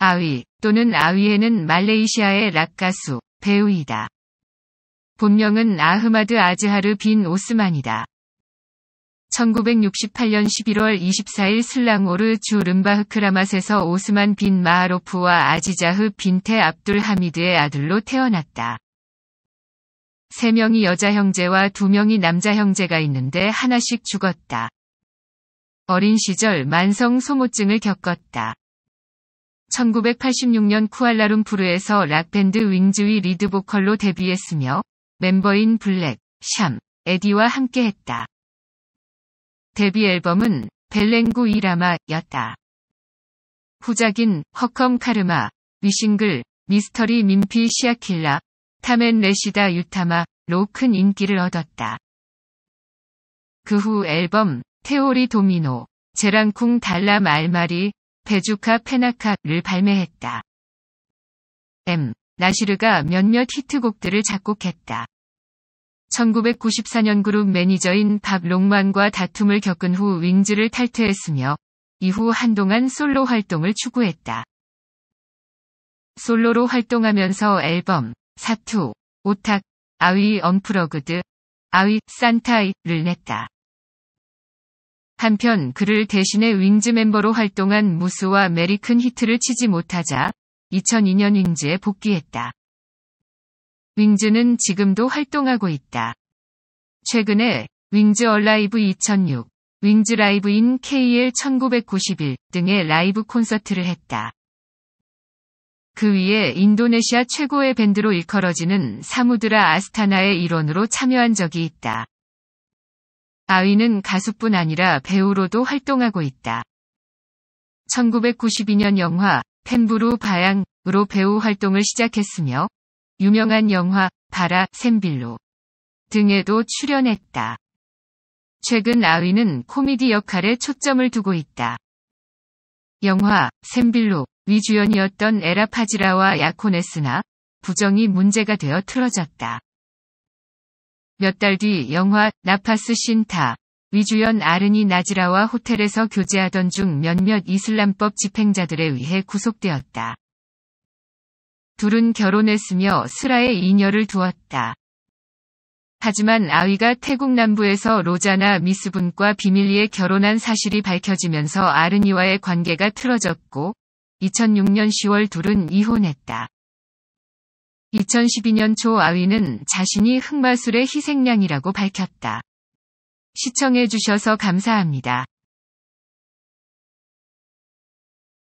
아위 또는 아위에는 말레이시아의 락가수, 배우이다. 본명은 아흐마드 아즈하르 빈 오스만이다. 1968년 11월 24일 슬랑오르 주 름바흐크라맛에서 오스만 빈 마하로프와 아지자흐 빈테 압둘 하미드의 아들로 태어났다. 세명이 여자 형제와 두명이 남자 형제가 있는데 하나씩 죽었다. 어린 시절 만성 소모증을 겪었다. 1986년 쿠알라룸푸르에서 락밴드 윙즈위 리드 보컬로 데뷔했으며 멤버인 블랙, 샴, 에디와 함께했다. 데뷔 앨범은 벨랭구 이라마였다. 후작인 허컴 카르마, 위싱글, 미스터리 민피 시아킬라, 타멘 레시다 유타마로 큰 인기를 얻었다. 그 후 앨범 테오리 도미노, 제랑쿵 달라 말마리, 베주카 페나카를 발매했다. M. 나시르가 몇몇 히트곡들을 작곡했다. 1994년 그룹 매니저인 밥 롱만과 다툼을 겪은 후 윙즈를 탈퇴했으며 이후 한동안 솔로 활동을 추구했다. 솔로로 활동하면서 앨범 사투, 오탁, 아위 언프러그드, 아위 산타이를 냈다. 한편 그를 대신해 윙즈 멤버로 활동한 무스와 메리큰 히트를 치지 못하자 2002년 윙즈에 복귀했다. 윙즈는 지금도 활동하고 있다. 최근에 윙즈 얼라이브 2006, 윙즈 라이브인 KL 1991 등의 라이브 콘서트를 했다. 그 위에 인도네시아 최고의 밴드로 일컬어지는 사무드라 아스타나의 일원으로 참여한 적이 있다. 아위는 가수뿐 아니라 배우로도 활동하고 있다. 1992년 영화 펜부루 바양으로 배우 활동을 시작했으며 유명한 영화 바라 샘빌로 등에도 출연했다. 최근 아위는 코미디 역할에 초점을 두고 있다. 영화 샘빌로 위주연이었던 에라 파지라와 야코네스나 부정이 문제가 되어 틀어졌다. 몇달뒤 영화 나파스 신타 위주연 아르니 나지라와 호텔에서 교제하던 중 몇몇 이슬람법 집행자들에 의해 구속되었다. 둘은 결혼했으며 슬라에 이녀를 두었다. 하지만 아위가 태국 남부에서 로자나 미스분과 비밀리에 결혼한 사실이 밝혀지면서 아르니와의 관계가 틀어졌고 2006년 10월 둘은 이혼했다. 2012년 초 아위는 자신이 흑마술의 희생양이라고 밝혔다. 시청해주셔서 감사합니다.